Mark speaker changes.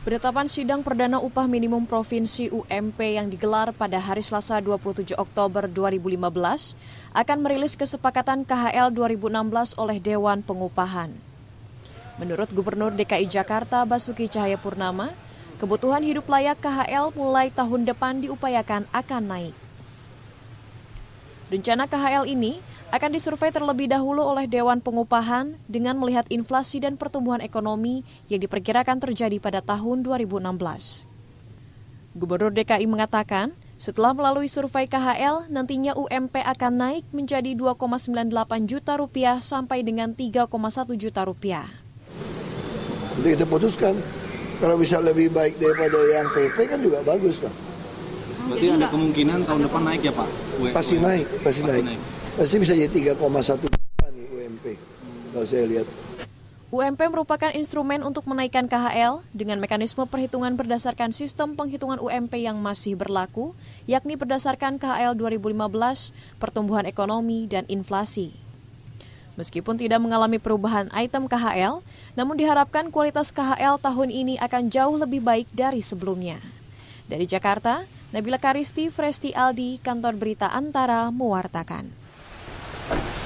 Speaker 1: Penetapan sidang perdana upah minimum Provinsi UMP yang digelar pada hari Selasa 27 Oktober 2015 akan merilis kesepakatan KHL 2016 oleh Dewan Pengupahan. Menurut Gubernur DKI Jakarta Basuki Cahayapurnama, kebutuhan hidup layak KHL mulai tahun depan diupayakan akan naik. Rencana KHL ini akan disurvei terlebih dahulu oleh Dewan Pengupahan dengan melihat inflasi dan pertumbuhan ekonomi yang diperkirakan terjadi pada tahun 2016. Gubernur DKI mengatakan, setelah melalui survei KHL, nantinya UMP akan naik menjadi 2,98 juta rupiah sampai dengan 3,1 juta rupiah.
Speaker 2: Itu kita putuskan. Kalau bisa lebih baik daripada yang PP kan juga bagus lah.
Speaker 3: Berarti jadi ada enggak, kemungkinan tahun depan naik ya Pak? UMP. Pasti naik, pasti, pasti naik. naik.
Speaker 2: Pasti bisa jadi 3,1 nih
Speaker 3: UMP hmm. kalau saya lihat.
Speaker 1: UMP merupakan instrumen untuk menaikkan KHL dengan mekanisme perhitungan berdasarkan sistem penghitungan UMP yang masih berlaku, yakni berdasarkan KHL 2015, pertumbuhan ekonomi, dan inflasi. Meskipun tidak mengalami perubahan item KHL, namun diharapkan kualitas KHL tahun ini akan jauh lebih baik dari sebelumnya. Dari Jakarta, Nabila Karisti, Fresti Aldi, Kantor Berita Antara, mewartakan.